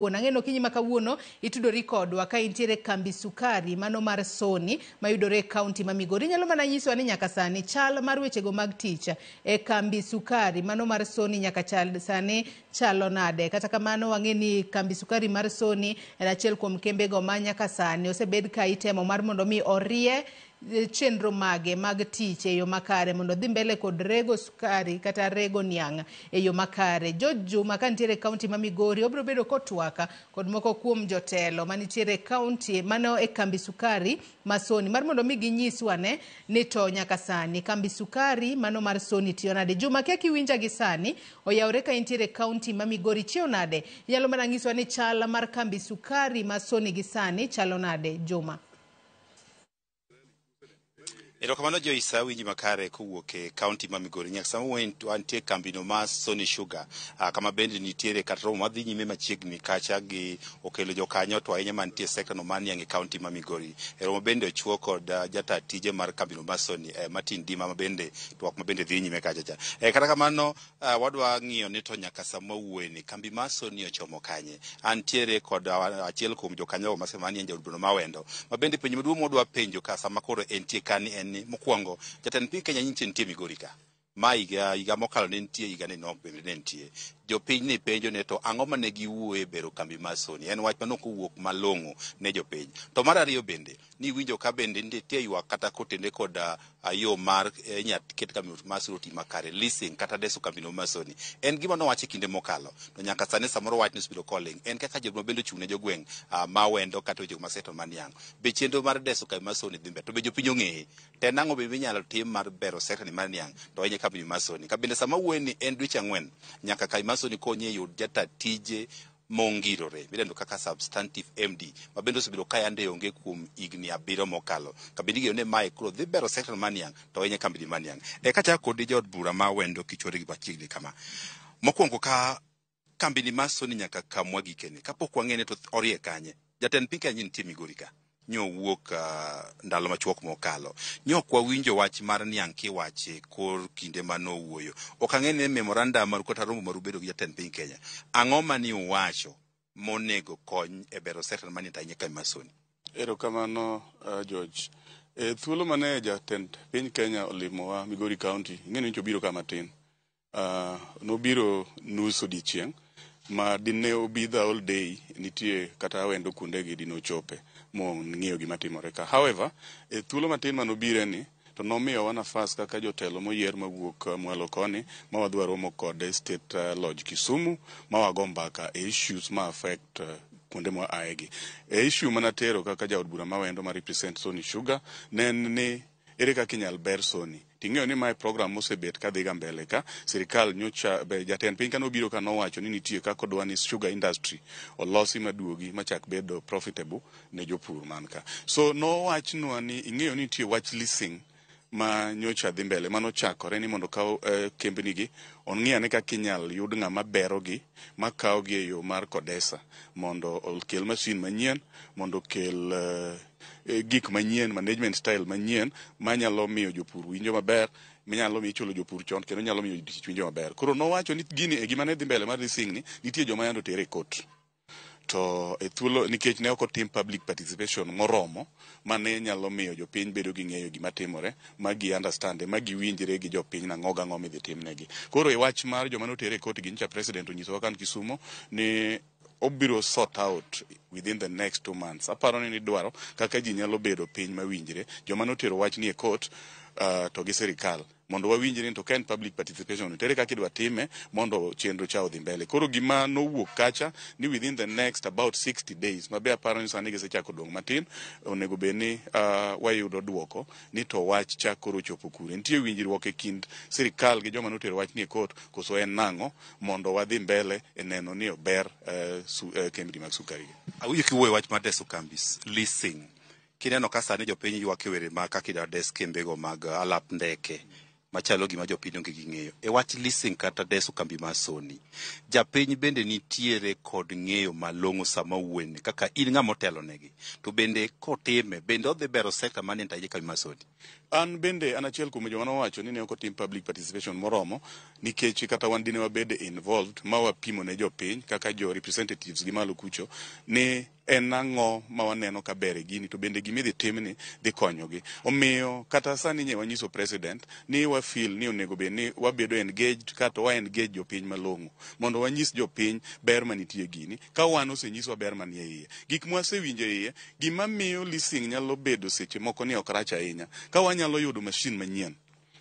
Wanange no kinyi makawuono itudori kodwa ka intiere kambi sukari mano mar Sony mayudore county e ma Migori nyalo mana nyiso ani nyaka sani chal mar weche go mag tich e kambi sukari mano mar Sony nyaka chal sani chalo nade kata kamano wange ni kambi sukari mar Sony en achiel kuom kembe go ma nyaka sani osebed ka itemo mar mondo mi orie Eh, chenro mage mag tich e yo makare mondo dhi mbele kod rego sukari kata rego niang' e yo makare. George Juma kantiere kaunti ma Migori obiro bedo kotwaka kod moko kuom jotelo manitiere kaunti mano e kambi sukari ma Soni mar mondo mi ginyiswa ne ni to nyaka sani kambi sukari mano mar Soni tiyo nade. Juma kia kiwinja gi sani oyawre ka intiere kaunti ma Migori chiyo nade. Inyalo mana ng'iswa ni chala mar kambi sukari ma Soni gi sani chalo nade Juma. Erokamano jo-Isa winji makare kowuok e kaunti ma Migori nyaka sama wantie kambino ma Sony Sugar uh, kama bende nitiere kata romo madhi nyime machiegni kacha gi okelo jokanyo to ahinya mantie sekta no maniang' e kaunti ma Migori. E romo bende ochuo kod uh, jata tije mar kambino ma Sony uh, Martin Dima ma bende twak ma bende dhi nyime kacha cha. Eh, kata kamano uh, wadwa ng'iyo ni to nyaka sama wuoeni kambi ma Sony ochomo kanye. Antiere kod uh, achiel kuom jokanyo ma Semani en jadbruno ma Wendo ma bende penjo maduong' mwadwa penjo ka sama koro entie kani en ni mokwongo jatend piny Kenya nyitie nitie Migori ka ma higa mokalo ne nitie higa ni no bende ne nitie jopiny ni penjo ne to ang'o mane giwuoye bero kambi mar Sony en wach mane ok owuok malong'o ne jopiny to mar ariyo bende ni winjo ka bende nitie ywak kata kotende kod ah, ah, yo mar eh, inya ket kambi mar Sony oti makare leasing kata deso kambi no mar Sony en gima nowachi e kinde mokalo to nyaka sani samoro wach ni spiro calling en kaka jogo bende ochung' ne jogweng' uh, ah, mawendo kata jogo ma seto maniang' be chenro mar deso kambi mar Sony dhi mbele to be jopiny ong'eye ten ang'o be minyalo tim mar bero sekta ni maniang' to enye kambi mar Sony kabinde sama wuoye ni en dweche ang'wen nyaka kambi mar person konye yud jataa tije mongirore midendo kaka substantive md mabende osebedo ka yande onge kuom igni abiro mokalo kabindi gino ne mae koro dhi bero sector maniang to wenye kambi ni maniang eka chaka kodi jaod bura ma wendo kichwore gi machiegni kama mokwongo ka kambi ni masoni nyaka kamwa gikeni kapok wang'eni to orie kanye jatend piny kanye nitie migori ka nyowuok uh, ndalo machuok mokalo nyok wawinjo wach mar niang' kiwache kor kinde manowuoyo ok ang'e ni memoranda maru kata rombo maru bedo gi jatend piny kenya ang'o mani uwacho monego kony e bero sektan mani tainye kami masoni erokamano uh, george e thuolo mane jatend piny kenya olimowa migori county ing'e ni wincho obiro kamatin uh, nobiro nus odiechieng' ma dine obi the whole day nitie kata awendo kundegi dinochope mong'iyo gimatimore ka however e thuolo matin manobire ni to nomiyowa nafas kaka jotelo moyier mawuok uh, mwalo koni ma wadhi kod e state uh, lodge kisumu ma wago mbaka e issues ma affect uh, kuonde mwa aegi e issue manatero kaka jaod bura mawendo ma represent sony sugar ne en ni ere kaka inyal ber soni ting'eyo ni mae program mosebet ka dhiga mbele ka sirikal nyocha be, jatend piny ka nobiro ka nowacho ni nitie kaka odwa ni sugar industry olosi maduogi machak bedo profitable ne jopur man ka so nowachnwa ni ing'eyo ni nitie wach leasing ma nyocha dhi mbele manochakore ni mondo kaw uh, eh, kembnigi ong'i ane kaka inyal yud ng'ama berogi makawgi e yo mar kodesa mondo okel masin manyien mondo okel uh, E, gik manyien management style manyien manyalo miyo jopur winjo maber minyalo mi chulo jopur chon kendo nyalo miyo jotich winjo maber koro nowacho ni gini e gima ne dhi mbele mar leasing ni nitie joma yando tere e kot to e thuolo nikech ne ok otim public participation moromo mane nyalo miyo jopiny bedo gi ng'eyo gima timore ma gi understand ma giwinjre gi jopiny na ngoga ngo midhi timnegi koro e wach mar joma notere e kot gi nyicha president onyiso kan Kisumo ni obiro sort out within the next two months. Aparo ni dwaro kaka ji nyalo bedo piny mawinjre. Joma notero wachni e court uh, to gi sirikal mondo wawinj ni to ka en public participation tere kaka idwa time mondo chenro cha odhi mbele. Koro gima nowuok kacha ni within the next about 60 days, mabe aparo ni sani gisechako dong' matin, onego bed ni uh, wayudo dwoko ni to wach cha koro chopo kure. Nitie winjruok e kind sirikal gi joma notero wach ni e kot koso en nang'o mondo wadhi mbele e neno ni ober uh, su, uh, kembni mag sukari. Awinjo kiwuoyo wach mar Deso Kambis leasing kineno ka sani jopiny ywak e were ma kaka idades kembego mag alap ndeke machalo gima jopiny onge gi ng'eyo e wach lising kata deso kambi mar Sony. Japiny bende nitiere kod ng'eyo malong'o sama wuone kaka in ng'ama otelo negi to bende kotime bende odhi bero sekta mani ntaje kambi mar Sony. An bende an achiel kuom joma nowacho ni ne ok otim public participation moromo nikech kata wan dine wabede involved ma wapimo ne jopiny kaka jo representatives gi malo kucho ni en ang'o ma waneno ka ber e gini to bende gimidhi timni dhi konyogi omiyo kata sani nye wanyiso president ni wa feel ni onego bed ni wabedo engaged kata wa engage jopiny malong'o mondo wanyis jopiny ber manitie gini ka wan osenyiswa ber manie iye gik mwasewinjo e iye gima miyo leasing nyalo bedo seche moko ni ok rach ahinya ka wanyalo yudo machine manyien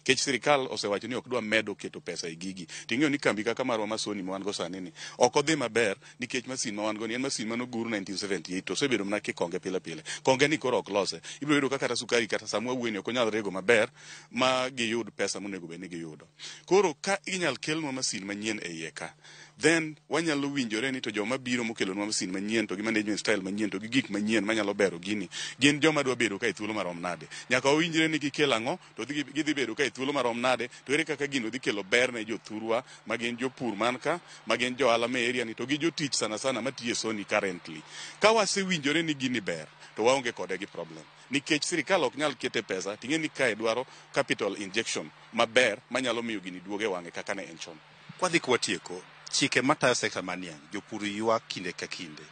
kech sirikal osewacho ni ok dwa medo keto pesa e gigi ting'eyo ni kambi kaka marwa ma soni ma wan go sani ni ok odhi maber nikech masin ma wan go ni en masin manogur 1978 osebedo mana kikonge pile pile konge ni koro ok lose ibiro yudo kaka kata sukari kata samua wuoyini ok onyal rego maber ma giyud pesa monego bed ni giyudo koro ka inyal kelnwa masin manyien e iye ka then wanyalo winjore ni to joma biro mokelonwa masin manyien to gi management style manyien to gi gik manyien manyalo bero gini gin joma dwa bedo ka e thuolo marom nade nyaka winjre ni gikel ang'o to gidhi bedo ka e thuolo marom nade to ere kaka gino dhi kelo ber ne jothurwa ma gin jopur man ka ma gin joala ma e area ni to gi jotich sana sana matiyo soni currently ka wasewinjore ni gini ber to waonge kode gi problem nikech sirikal ok nyal kete pesa tinge ni kae dwaro capital injection maber manyalo miyo gini duoge wange kaka ne en chon kwadhi kwatieko chike matayo sekta manie jopur ywak kinde ka kinde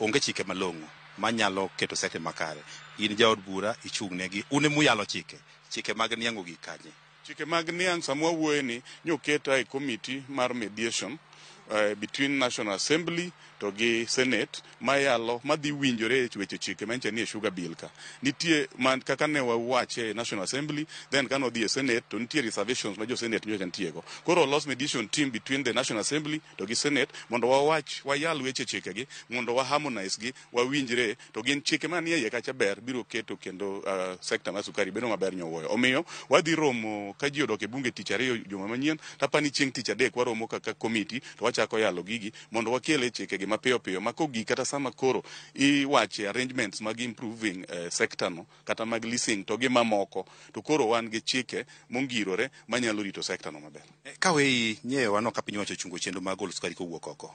onge chike malongo manyalo keto sekta makare in jaod bura ichung negi un emuyalo chike chike mag niango gi kanye chike mag niang sama wawuoye ni nyoketa e committee mar mediation uh, between National Assembly to gi Senate mayalo madhi winjore e weche chike manyicha ni e sugar bill ka nitie man kaka ne wawache e National Assembly then kano the e Senate to nitie reservations ma jo Senate nyocha nitiego koro los mediation team between the National Assembly to gi Senate mondo wawach wayal weche chikegi mondo wa harmonize gi wawinjre to gin chike manie iye kacha ber biro keto kendo uh, eh, sekta mar sukari bedo maber nyowuoyo omiyo wadhi romo ka ji odok e bunge tich ariyo juma manyien tapani chieng' tich adek waromo kaka committee to wacha ochako yalo gigi mondo wakiele chike gi mapiyo piyo ma kogi kata sama koro iwache arrangements mag improving uh, sector no kata mag leasing to gi mamoko to koro wan gi chike mongirore manyalo rito sector no maber eh, kawe nyewe wano kapinyo wacho chungo chendo mag golo sukari kowuok oko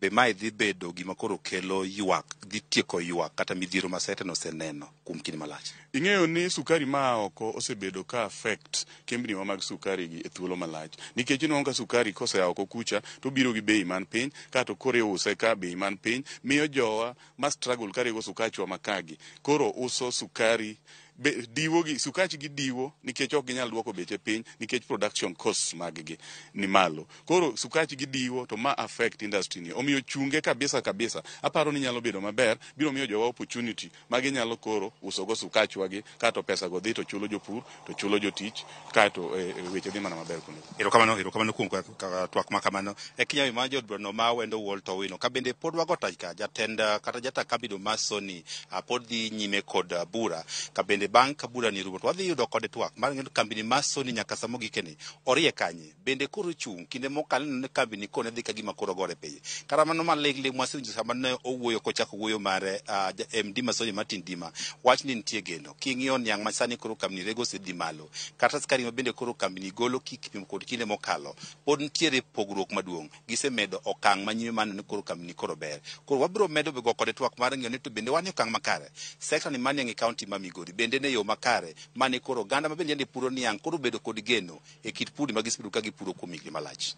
Be mae dhi bedo gima koro kelo ywak, dhi tieko ywak kata midhiero ma sekta oseneno kuom kinde malach. Ing'eyo ni sukari ma oko osebedo ka affect kembni wa mag sukari gi e thuolo malach, nikech inwang'o ka sukari kosea oko kucha to biro gi bei man piny, kato koro iuse ka bei man piny, miyo jowa ma struggle ka sukachwa makagi koro uso sukari be, diwo gi sukach gi diwo nikech ok ginyal duoko beche piny nikech production costs mag gi ni malo koro sukach gi diwo to ma affect industry ni omiyo chunge kabisa kabisa aparo ni nyalo bedo maber biro miyo jowa opportunity ma ginyalo koro uso go sukachwa gi kato pesa go dhi to chulo jopur to chulo jotich kato e, e, weche dhi mana maber kuno erokamano erokamano kuom twak ma kamano e kinya wi ma jodbrono ma wendo wolto wino ka bende pod wago tach ka jatend kata jata kabido masoni ah, pod dhi nyime kod ah, bura ka bende bang' ka bura ni rumo to wadhi yudo kode twak mar ng'eyo kambi ni masoni nyaka sa mogike ni orie kanye bende koro chung kinde mokalo ne kambi ni kone dhi ka gima koro gore piny kara mano ma ling ling mwasi winjo sama ne owuoyo kochako wuoyo mare uh, e MD masoni matin dima wach ni nitie geno king'iyo niang' masani koro kambi ni rego sedhi malo kata sikari ma bende koro kambi ni golo kikipim kod kinde mokalo pod nitiere pogruok maduong gisemedo okang' manyime mano ni koro kambi ni koro ber koro wabiro medo bego kode twak mar ng'iyo ni to bende wani e okang' makare sekta ni mani ang'i kaunti ma migori bende en eyo makare mane koro oganda ma bende yande puro niang' koro bedo kod geno e kit pur ma gisebedo ka gipuro kuom higni malach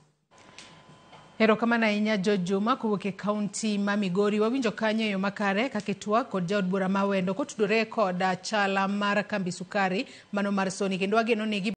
erokamano ahinya george juma kowuok e kaunti ma migori wawinjo kanyo eyo makare kaka twak kod jaod bura mawendo kotudore kod chala mar kambi sukari mano mar soni kendo wageno ni